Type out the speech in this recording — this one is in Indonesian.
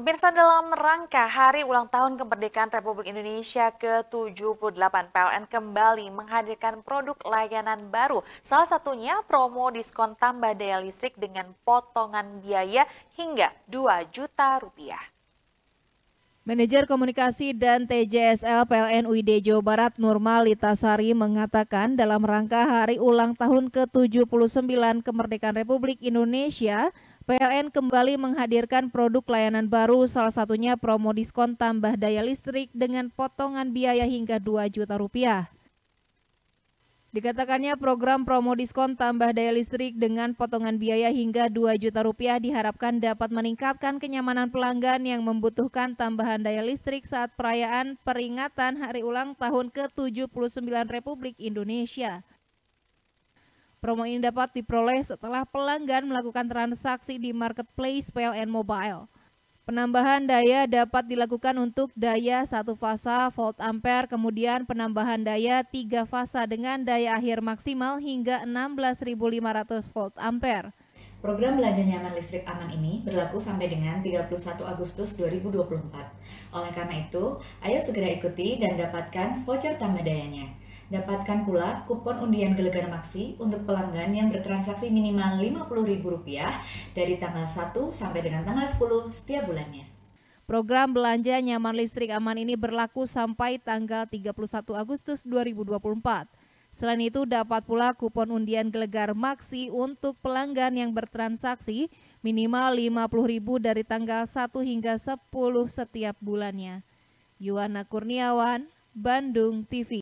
Pemirsa dalam rangka Hari Ulang Tahun Kemerdekaan Republik Indonesia ke-78, PLN kembali menghadirkan produk layanan baru. Salah satunya promo diskon tambah daya listrik dengan potongan biaya hingga 2 juta rupiah. Manajer Komunikasi dan TJSL PLN UID Jawa Barat Nurma Litasari mengatakan dalam rangka hari ulang tahun ke-79 kemerdekaan Republik Indonesia, PLN kembali menghadirkan produk layanan baru, salah satunya promo diskon tambah daya listrik dengan potongan biaya hingga 2 juta rupiah. Dikatakannya program promo diskon tambah daya listrik dengan potongan biaya hingga 2 juta rupiah diharapkan dapat meningkatkan kenyamanan pelanggan yang membutuhkan tambahan daya listrik saat perayaan peringatan hari ulang tahun ke-79 Republik Indonesia. Promo ini dapat diperoleh setelah pelanggan melakukan transaksi di marketplace PLN Mobile. Penambahan daya dapat dilakukan untuk daya satu fasa volt ampere, kemudian penambahan daya tiga fasa dengan daya akhir maksimal hingga 16.500 volt ampere. Program belanja nyaman listrik aman ini berlaku sampai dengan 31 Agustus 2024. Oleh karena itu, ayo segera ikuti dan dapatkan voucher tambah dayanya. Dapatkan pula kupon undian Gelegar maxi untuk pelanggan yang bertransaksi minimal Rp50.000 dari tanggal 1 sampai dengan tanggal 10 setiap bulannya. Program belanja nyaman listrik aman ini berlaku sampai tanggal 31 Agustus 2024. Selain itu dapat pula kupon undian Gelegar maxi untuk pelanggan yang bertransaksi minimal Rp50.000 dari tanggal 1 hingga 10 setiap bulannya. Yuana Kurniawan, Bandung TV.